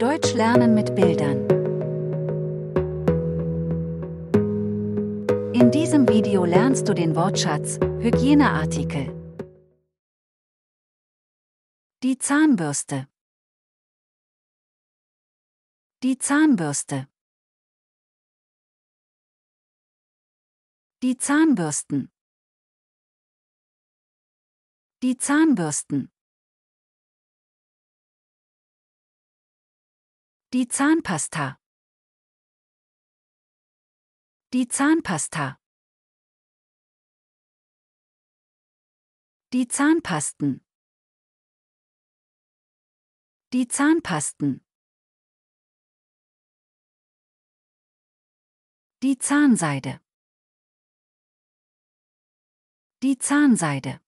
Deutsch lernen mit Bildern. In diesem Video lernst du den Wortschatz Hygieneartikel. Die Zahnbürste. Die Zahnbürste. Die Zahnbürsten. Die Zahnbürsten. Die Zahnpasta. Die Zahnpasta. Die Zahnpasten. Die Zahnpasten. Die Zahnseide. Die Zahnseide.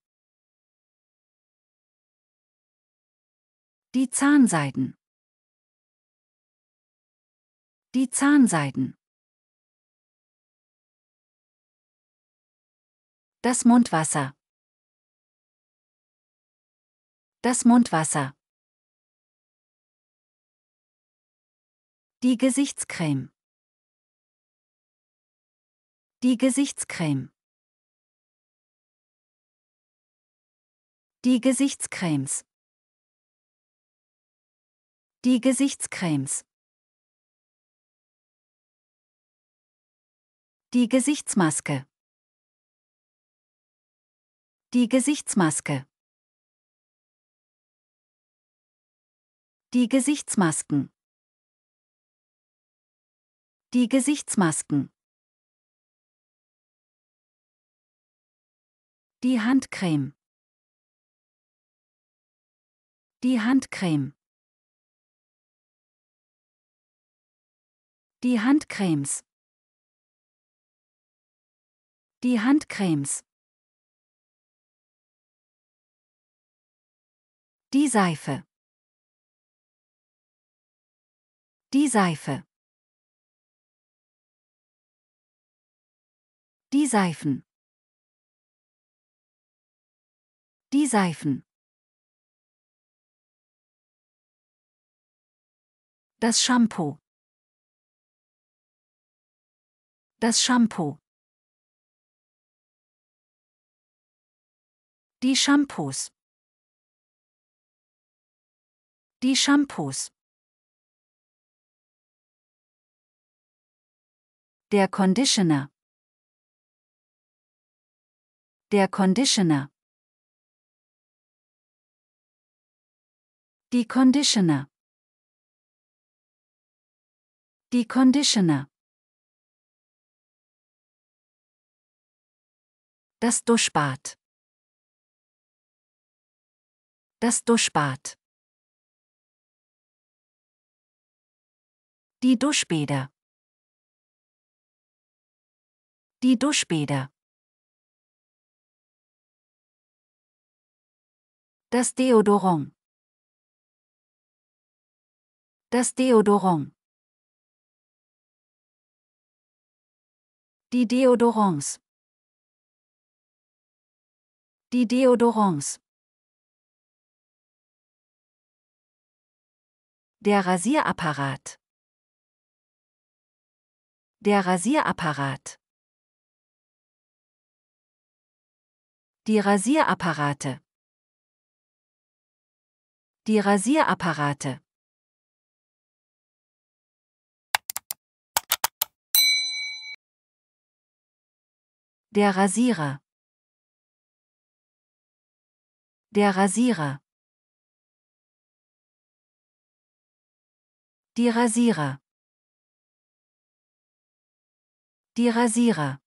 Die Zahnseiden. Die Zahnseiden. Das Mundwasser. Das Mundwasser. Die Gesichtscreme. Die Gesichtscreme. Die Gesichtscremes. Die Gesichtscremes. Die Gesichtsmaske. Die Gesichtsmaske. Die Gesichtsmasken. Die Gesichtsmasken. Die Handcreme. Die Handcreme. Die Handcremes. Die Handcremes. Die Seife. Die Seife. Die Seifen. Die Seifen. Das Shampoo. Das Shampoo. Die Shampoos. Die Shampoos. Der Conditioner. Der Conditioner. Die Conditioner. Die Conditioner. Das Duschbad das Duschbad. Die Duschbäder. Die Duschbäder. Das Deodorant. Das Deodorant. Die Deodorants. Die Deodorants. Der Rasierapparat. Der Rasierapparat. Die Rasierapparate. Die Rasierapparate. Der Rasierer. Der Rasierer. Die Rasierer. Die Rasierer.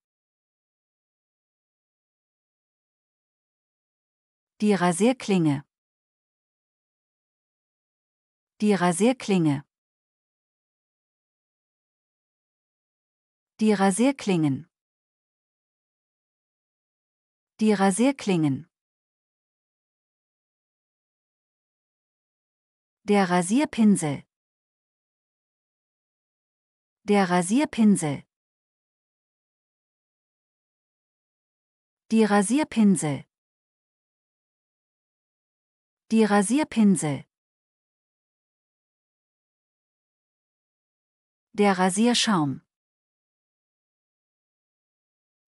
Die Rasierklinge. Die Rasierklinge. Die Rasierklingen. Die Rasierklingen. Der Rasierpinsel. Der Rasierpinsel. Die Rasierpinsel. Die Rasierpinsel. Der Rasierschaum.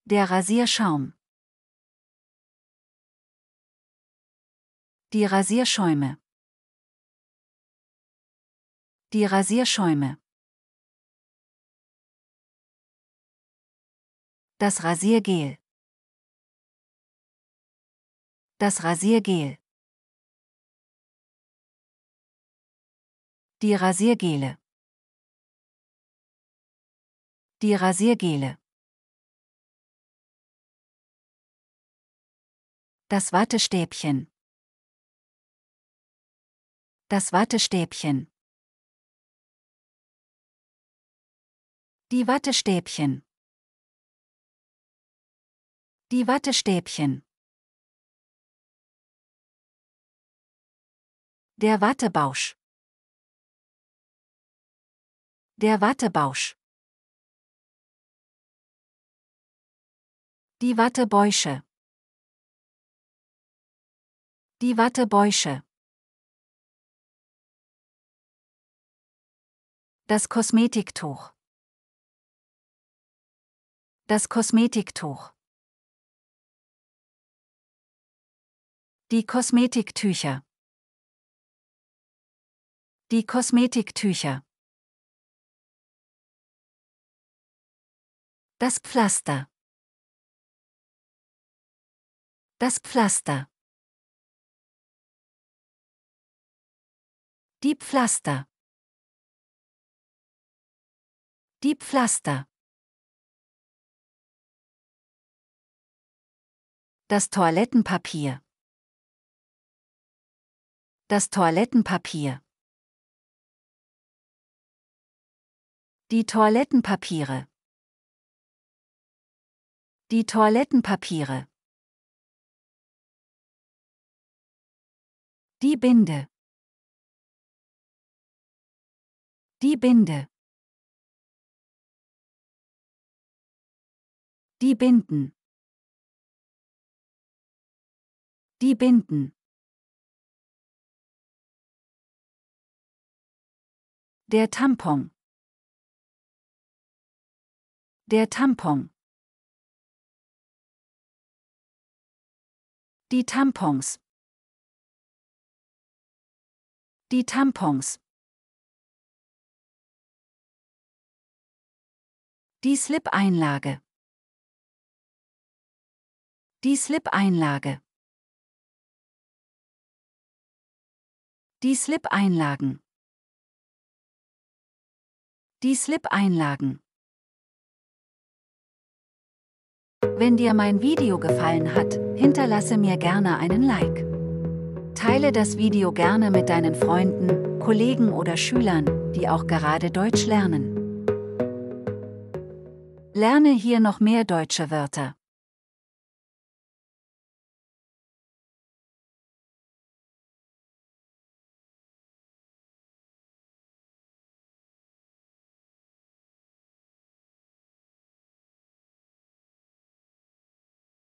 Der Rasierschaum. Die Rasierschäume. Die Rasierschäume. Das Rasiergel. Das Rasiergel. Die Rasiergele. Die Rasiergele. Das Wattestäbchen. Das Wattestäbchen. Die Wattestäbchen. Die Wattestäbchen. Der Wattebausch. Der Wattebausch. Die Wattebäusche. Die Wattebäusche. Das Kosmetiktuch. Das Kosmetiktuch. Die Kosmetiktücher. Die Kosmetiktücher. Das Pflaster. Das Pflaster. Die Pflaster. Die Pflaster. Das Toilettenpapier. Das Toilettenpapier. Die Toilettenpapiere. Die Toilettenpapiere. Die Binde. Die Binde. Die Binden. Die Binden. Der Tampon. Der Tampon. Die Tampons. Die Tampons. Die Slip-Einlage. Die Slip-Einlage. Die Slip-Einlagen. Die Slip-Einlagen. Wenn dir mein Video gefallen hat, hinterlasse mir gerne einen Like. Teile das Video gerne mit deinen Freunden, Kollegen oder Schülern, die auch gerade Deutsch lernen. Lerne hier noch mehr deutsche Wörter.